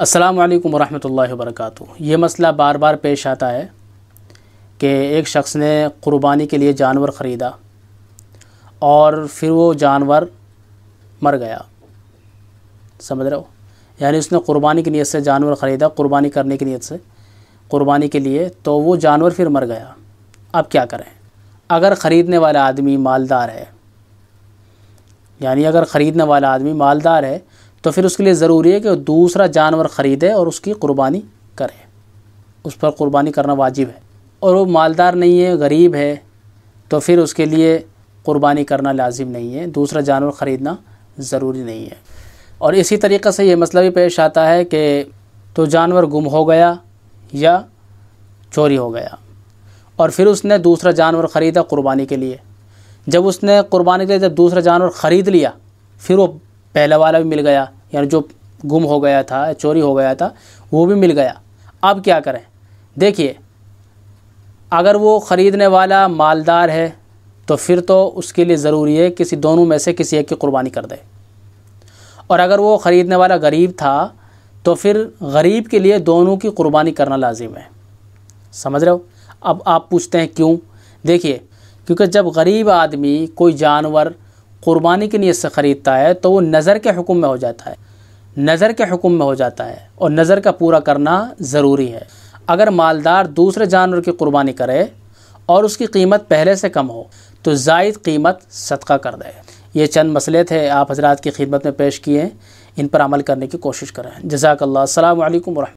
अस्सलाम वालेकुम रहमतुल्लाहि वरकatuह ये मसला बार बार पेश आता है कि एक शख्स ने क़ुरबानी के लिए जानवर ख़रीदा और फिर वो जानवर मर गया समझ रहे हो यानी उसने क़ुरबानी की नीयत से जानवर ख़रीदा क़ुरबानी करने की नीयत से क़ुरबानी के लिए तो वो जानवर फिर मर गया अब क्या करें अगर ख़रीदने वाला आदमी मालदार है यानी अगर ख़रीदने वाला आदमी मालदार है तो फिर उसके लिए ज़रूरी है कि दूसरा जानवर ख़रीदे और उसकी क़ुरबानी करे उस पर कुर्बानी करना वाजिब है और वो मालदार नहीं है गरीब है तो फिर उसके लिए क़ुरबानी करना लाजिम नहीं है दूसरा जानवर ख़रीदना ज़रूरी नहीं है और इसी तरीक़े से ये मसला भी पेश आता है कि तो जानवर गुम हो गया या चोरी हो गया और फिर उसने दूसरा जानवर ख़रीदा क़ुरबानी के लिए जब उसने क़ुरबानी के लिए जब दूसरा जानवर ख़रीद लिया फिर वो पहला वाला भी मिल गया यानी जो गुम हो गया था चोरी हो गया था वो भी मिल गया अब क्या करें देखिए अगर वो ख़रीदने वाला मालदार है तो फिर तो उसके लिए ज़रूरी है किसी दोनों में से किसी एक की कुर्बानी कर दे और अगर वो ख़रीदने वाला गरीब था तो फिर गरीब के लिए दोनों की कुर्बानी करना लाजिम है समझ रहे हो अब आप पूछते हैं क्यों देखिए क्योंकि जब गरीब आदमी कोई जानवर क़ुरबानी की नीयत से ख़रीदता है तो वो नज़र के हुक्म में हो जाता है नज़र के हुक्म में हो जाता है और नज़र का पूरा करना ज़रूरी है अगर मालदार दूसरे जानवर की कुर्बानी करे और उसकी कीमत पहले से कम हो तो जायद कीमत सदका कर दे ये चंद मसले थे आप हजरात की खिदमत में पेश किए इन पर अमल करने की कोशिश करें जजाकल्ला अल्लाम वरह